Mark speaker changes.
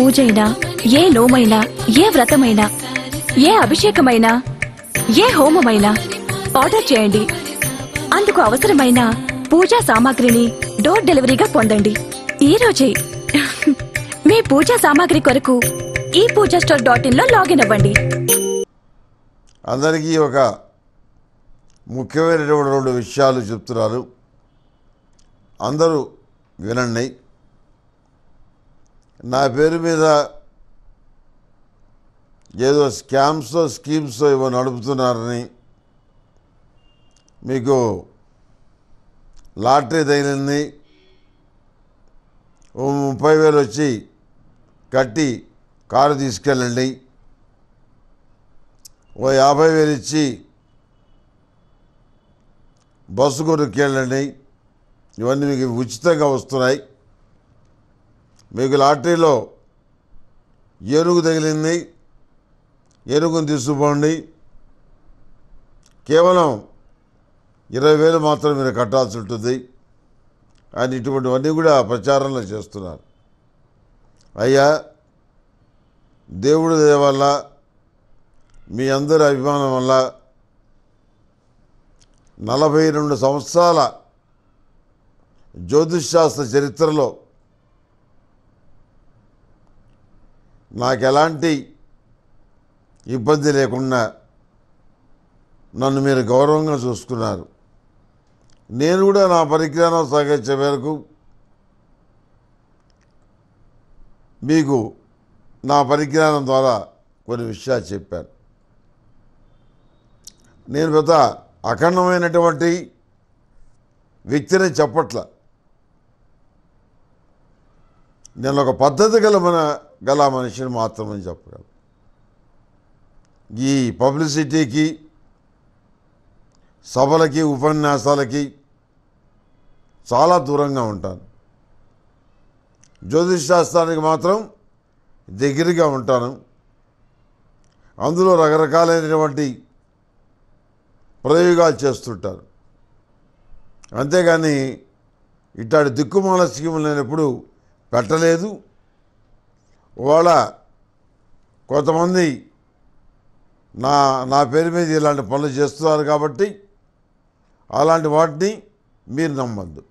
Speaker 1: పూజైనా ఏ నోమైనా ఏ వ్రతమైనా ఏ అభిషేకమైనా ఏ హోమమైనా ఆర్డర్ చేయండి అందుకు అవసరమైన పూజా సామాగ్రిని డోర్ డెలివరీగా పొందండి ఈ రోజే మీ పూజా సామాగ్రి కొరకు ఈ పూజా స్టోర్ డాట్ ఇన్లో లాగిన్ అవ్వండి
Speaker 2: అందరికీ ఒక ముఖ్యమైనటువంటి రెండు విషయాలు చెప్తున్నారు అందరూ వినండి నా పేరు మీద ఏదో స్కామ్స్ స్కీమ్స్ ఇవో నడుపుతున్నారని మీకు లాటరీ తగిలింది ఓ ముప్పై వేలు వచ్చి కట్టి కారు తీసుకెళ్ళండి ఓ యాభై వేలు ఇచ్చి బస్సు కొనుక్కెళ్ళండి ఇవన్నీ మీకు ఉచితంగా వస్తున్నాయి మీకు లాటరీలో ఏనుగు తగిలింది ఏనుగును తీసుకుపోండి కేవలం ఇరవై వేలు మాత్రం మీరు కట్టాల్సి ఉంటుంది అని ఇటువంటివన్నీ కూడా ప్రచారంలో చేస్తున్నారు అయ్యా దేవుడు వల్ల మీ అందరి అభిమానం వల్ల నలభై రెండు సంవత్సరాల జ్యోతిష్ శాస్త్ర చరిత్రలో నాకు ఎలాంటి ఇబ్బంది లేకుండా నన్ను మీరు గౌరవంగా చూసుకున్నారు నేను కూడా నా పరిజ్ఞానం సాగించే మేరకు మీకు నా పరిజ్ఞానం ద్వారా కొన్ని విషయాలు చెప్పాను నేను పెద్ద అఖండమైనటువంటి వ్యక్తిని చెప్పట్ల నేను ఒక పద్ధతి గల గల మనిషిని మాత్రమని చెప్పగలం ఈ పబ్లిసిటీకి సభలకి ఉపన్యాసాలకి చాలా దూరంగా ఉంటాను జ్యోతిష్ శాస్త్రానికి మాత్రం దగ్గరగా ఉంటాను అందులో రకరకాలైనటువంటి ప్రయోగాలు చేస్తుంటారు అంతేగాని ఇట్లాంటి దిక్కుమాల స్కీములు నేను ఎప్పుడు పెట్టలేదు ఇవాళ కొంతమంది నా నా పేరు మీద ఇలాంటి పనులు చేస్తున్నారు కాబట్టి అలాంటి వాటిని మీరు నమ్మద్దు